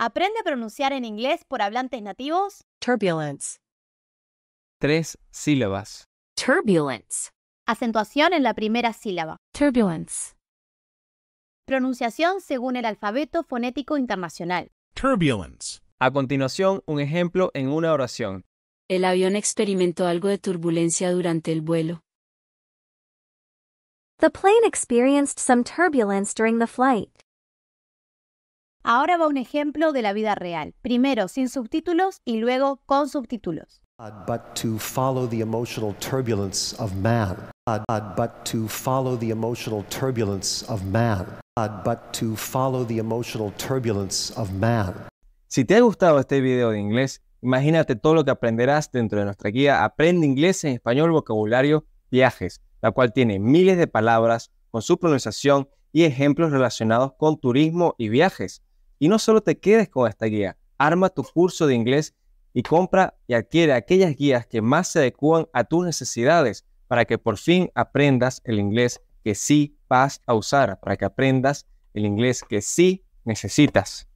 Aprende a pronunciar en inglés por hablantes nativos. Turbulence. Tres sílabas. Turbulence. Acentuación en la primera sílaba. Turbulence. Pronunciación según el alfabeto fonético internacional. Turbulence. A continuación, un ejemplo en una oración. El avión experimentó algo de turbulencia durante el vuelo. The plane experienced some turbulence during the flight. Ahora va un ejemplo de la vida real, primero sin subtítulos y luego con subtítulos. Si te ha gustado este video de inglés, imagínate todo lo que aprenderás dentro de nuestra guía Aprende inglés en español, vocabulario, viajes, la cual tiene miles de palabras con su pronunciación y ejemplos relacionados con turismo y viajes. Y no solo te quedes con esta guía, arma tu curso de inglés y compra y adquiere aquellas guías que más se adecúan a tus necesidades para que por fin aprendas el inglés que sí vas a usar, para que aprendas el inglés que sí necesitas.